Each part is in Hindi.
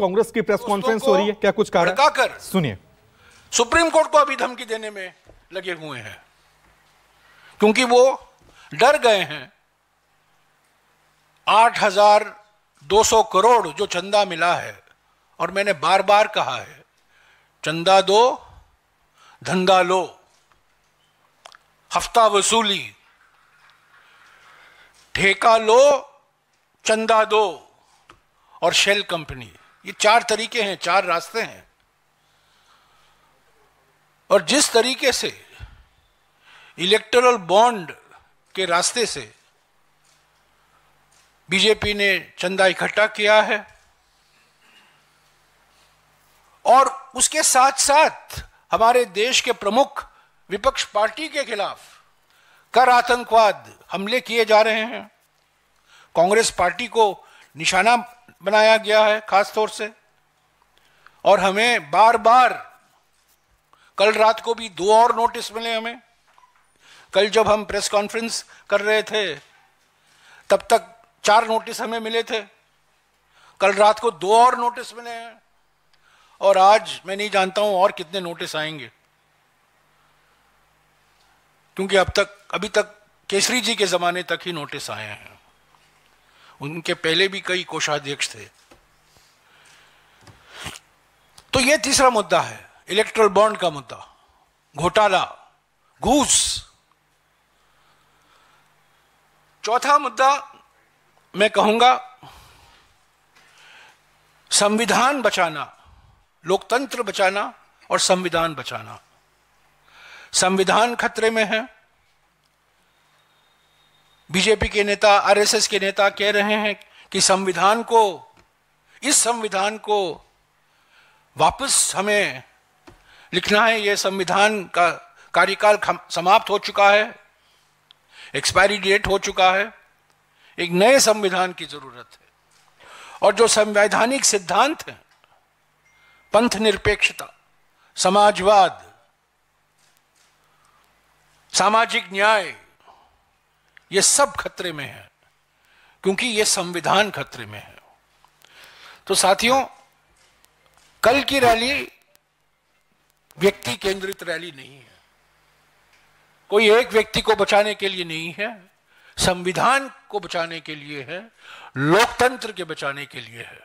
कांग्रेस की प्रेस कॉन्फ्रेंस हो रही है क्या कुछ कारण कर सुनिए सुप्रीम कोर्ट को अभी धमकी देने में लगे हुए हैं क्योंकि वो डर गए हैं 8,200 करोड़ जो चंदा मिला है और मैंने बार बार कहा है चंदा दो धंधा लो हफ्ता वसूली ठेका लो चंदा दो और शेल कंपनी ये चार तरीके हैं चार रास्ते हैं और जिस तरीके से इलेक्टोरल बॉन्ड के रास्ते से बीजेपी ने चंदा इकट्ठा किया है और उसके साथ साथ हमारे देश के प्रमुख विपक्ष पार्टी के खिलाफ कर आतंकवाद हमले किए जा रहे हैं कांग्रेस पार्टी को निशाना बनाया गया है खास तौर से और हमें बार बार कल रात को भी दो और नोटिस मिले हमें कल जब हम प्रेस कॉन्फ्रेंस कर रहे थे तब तक चार नोटिस हमें मिले थे कल रात को दो और नोटिस मिले हैं और आज मैं नहीं जानता हूं और कितने नोटिस आएंगे क्योंकि अब तक अभी तक केसरी जी के जमाने तक ही नोटिस आए हैं उनके पहले भी कई कोषाध्यक्ष थे तो यह तीसरा मुद्दा है इलेक्ट्रल बॉन्ड का मुद्दा घोटाला घूस चौथा मुद्दा मैं कहूंगा संविधान बचाना लोकतंत्र बचाना और संविधान बचाना संविधान खतरे में है बीजेपी के नेता आरएसएस के नेता कह रहे हैं कि संविधान को इस संविधान को वापस हमें लिखना है यह संविधान का कार्यकाल समाप्त हो चुका है एक्सपायरी डेट हो चुका है एक नए संविधान की जरूरत है और जो संवैधानिक सिद्धांत हैं पंथ निरपेक्षता समाजवाद सामाजिक न्याय ये सब खतरे में है क्योंकि ये संविधान खतरे में है तो साथियों कल की रैली व्यक्ति केंद्रित रैली नहीं है कोई एक व्यक्ति को बचाने के लिए नहीं है संविधान को बचाने के लिए है लोकतंत्र के बचाने के लिए है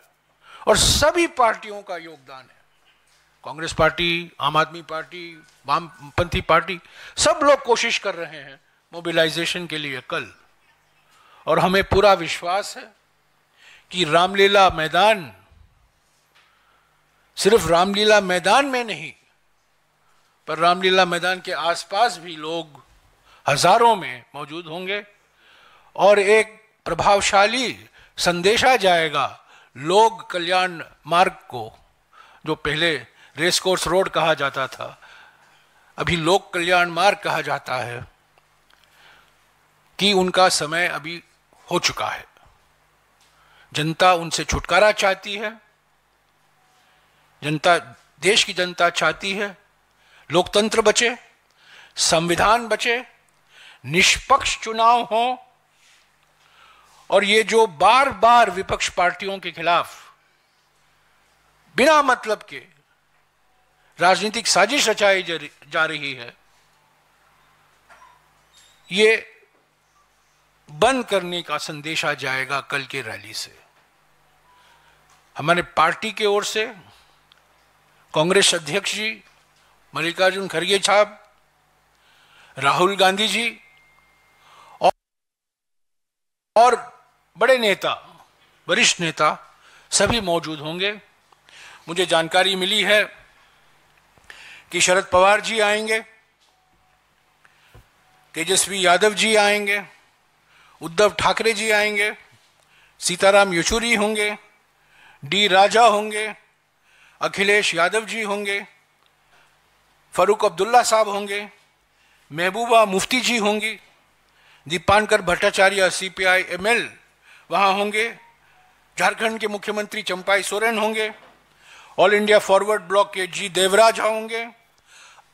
और सभी पार्टियों का योगदान है कांग्रेस पार्टी आम आदमी पार्टी वामपंथी पार्टी सब लोग कोशिश कर रहे हैं मोबिलाइजेशन के लिए कल और हमें पूरा विश्वास है कि रामलीला मैदान सिर्फ रामलीला मैदान में नहीं पर रामलीला मैदान के आसपास भी लोग हजारों में मौजूद होंगे और एक प्रभावशाली संदेशा जाएगा लोग कल्याण मार्ग को जो पहले रेस कोर्स रोड कहा जाता था अभी लोक कल्याण मार्ग कहा जाता है कि उनका समय अभी हो चुका है जनता उनसे छुटकारा चाहती है जनता देश की जनता चाहती है लोकतंत्र बचे संविधान बचे निष्पक्ष चुनाव हो और ये जो बार बार विपक्ष पार्टियों के खिलाफ बिना मतलब के राजनीतिक साजिश रचाई जा रही है ये बंद करने का संदेश आ जाएगा कल के रैली से हमारे पार्टी के ओर से कांग्रेस अध्यक्ष जी मल्लिकार्जुन खड़गे साहब राहुल गांधी जी और, और बड़े नेता वरिष्ठ नेता सभी मौजूद होंगे मुझे जानकारी मिली है कि शरद पवार जी आएंगे तेजस्वी यादव जी आएंगे उद्धव ठाकरे जी आएंगे सीताराम येचुरी होंगे डी राजा होंगे अखिलेश यादव जी होंगे फारूक अब्दुल्ला साहब होंगे महबूबा मुफ्ती जी होंगी Dipankar Bhattacharya C P I M L वहाँ होंगे झारखंड के मुख्यमंत्री चंपाई सोरेन होंगे ऑल इंडिया फॉरवर्ड ब्लॉक के जी देवराज होंगे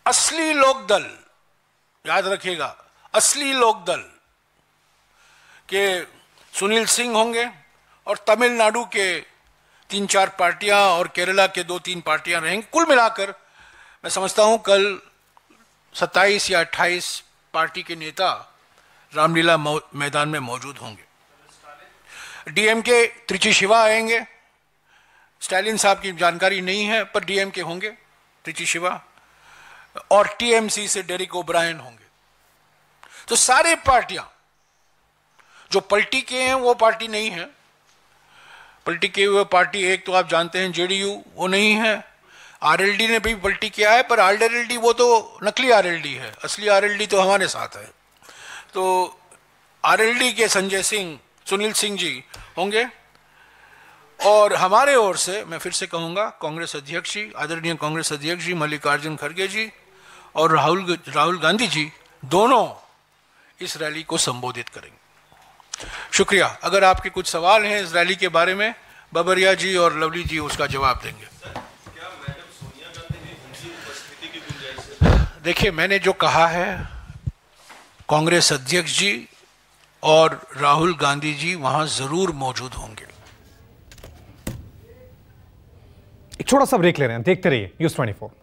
असली लोकदल याद रखिएगा असली लोकदल के सुनील सिंह होंगे और तमिलनाडु के तीन चार पार्टियां और केरला के दो तीन पार्टियां रहेंगी कुल मिलाकर मैं समझता हूं कल 27 या 28 पार्टी के नेता रामलीला मैदान में मौजूद होंगे डीएमके त्रिची शिवा आएंगे स्टालिन साहब की जानकारी नहीं है पर डीएमके होंगे त्रिची शिवा और टीएमसी से डेरिक ओब्रायन होंगे तो सारे पार्टियां जो पलटी के हैं वो पार्टी नहीं है पलटी के हुए पार्टी एक तो आप जानते हैं जेडीयू वो नहीं है आरएलडी ने भी पलटी किया है पर आर वो तो नकली आरएलडी है असली आरएलडी तो हमारे साथ है तो आरएलडी के संजय सिंह सुनील सिंह जी होंगे और हमारे ओर से मैं फिर से कहूँगा कांग्रेस अध्यक्ष जी आदरणीय कांग्रेस अध्यक्ष जी मल्लिकार्जुन खड़गे जी और राहुल राहुल गांधी जी दोनों इस रैली को संबोधित करेंगे शुक्रिया अगर आपके कुछ सवाल हैं इस रैली के बारे में बबरिया जी और लवली जी उसका जवाब देंगे देखिए मैंने जो कहा है कांग्रेस अध्यक्ष जी और राहुल गांधी जी वहां जरूर मौजूद होंगे एक छोटा सा ब्रेक ले रहे हैं देखते रहिए न्यूज ट्वेंटी फोर